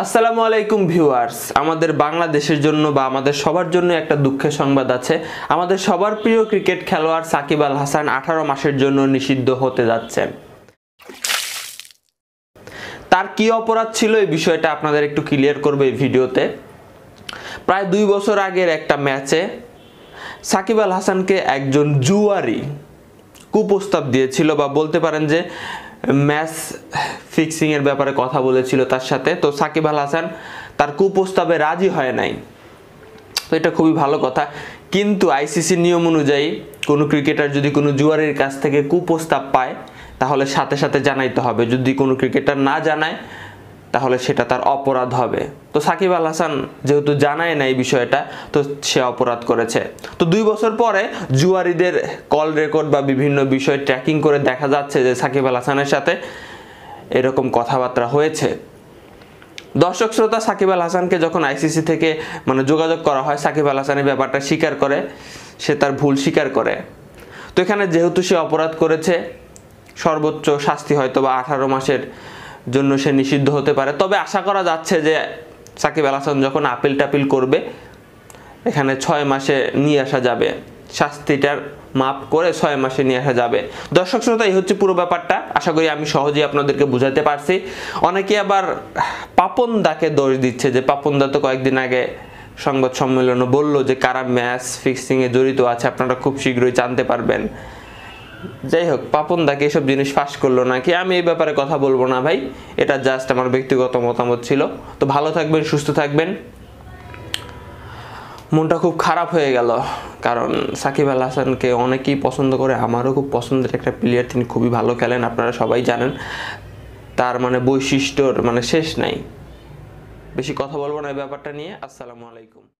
আসসালামু আলাইকুম ভিউয়ার্স আমাদের বাংলাদেশের জন্য বা আমাদের সবার জন্য একটা দুঃখের সংবাদ আছে আমাদের সবার প্রিয় ক্রিকেট খেলোয়াড় সাকিব আল হাসান আঠারো মাসের জন্য নিষিদ্ধ হতে যাচ্ছেন তার কি অপরাধ ছিল এই বিষয়টা আপনাদের একটু ক্লিয়ার করবে এই ভিডিওতে প্রায় দুই বছর আগের একটা ম্যাচে সাকিব আল হাসানকে একজন জুয়ারি কুপ্রস্তাব দিয়েছিল বা বলতে পারেন যে ম্যাচ ফিক্সিংয়ের ব্যাপারে কথা বলেছিল তার সাথে তো সাকিব আল হাসান তার কুপ্রস্তাবে রাজি হয় নাই তো এটা খুবই ভালো কথা কিন্তু আইসিসির নিয়ম অনুযায়ী কোনো ক্রিকেটার যদি কোনো জুয়ারির কাছ থেকে কুপ্রস্তাব পায় তাহলে সাথে সাথে জানাইতে হবে যদি কোনো ক্রিকেটার না জানায় তাহলে সেটা তার অপরাধ হবে তো সাকিব আল হাসান যেহেতু জানায় না এই বিষয়টা তো সে অপরাধ করেছে তো দুই বছর পরে জুয়ারিদের কল রেকর্ড বা বিভিন্ন বিষয় ট্র্যাকিং করে দেখা যাচ্ছে যে সাকিব আল হাসানের সাথে এরকম কথাবার্তা হয়েছে দর্শক শ্রোতা সাকিব আল হাসানকে যখন আইসিসি থেকে মানে যোগাযোগ করা হয় সাকিব আল হাসানের ব্যাপারটা স্বীকার করে সে তার ভুল স্বীকার করে তো এখানে যেহেতু সে অপরাধ করেছে সর্বোচ্চ শাস্তি হয়তো বা আঠারো মাসের জন্য সে নিষিদ্ধ হতে পারে তবে আশা করা যাচ্ছে যে সাকিব আল হাসান যখন আপিল টাপিল করবে এখানে ছয় মাসে নিয়ে আসা যাবে শাস্তিটার মাপ করে ছয় মাসে নিয়ে আসা যাবে দর্শক শ্রোতা এই হচ্ছে পুরো ব্যাপারটা আশা করি আমি সহজেই আপনাদেরকে বুঝাতে পারছি অনেকে আবার পাপনদাকে দোষ দিচ্ছে যে পাপনদা তো কয়েকদিন আগে সংবাদ সম্মেলনে বললো যে কারা ম্যাচ ফিক্সিংয়ে জড়িত আছে আপনারা খুব শীঘ্রই জানতে পারবেন যাই হোক পাপন দাকে এসব জিনিস ফাঁস করলো নাকি আমি এই ব্যাপারে কথা বলবো না ভাই এটা জাস্ট আমার ব্যক্তিগত মতামত ছিল তো ভালো থাকবেন সুস্থ থাকবেন মনটা খুব খারাপ হয়ে গেল কারণ সাকিব আল হাসানকে অনেকেই পছন্দ করে আমারও খুব পছন্দের একটা প্লেয়ার তিনি খুবই ভালো খেলেন আপনারা সবাই জানেন তার মানে বৈশিষ্ট্যর মানে শেষ নাই বেশি কথা বলবো না এই ব্যাপারটা নিয়ে আসসালামু আলাইকুম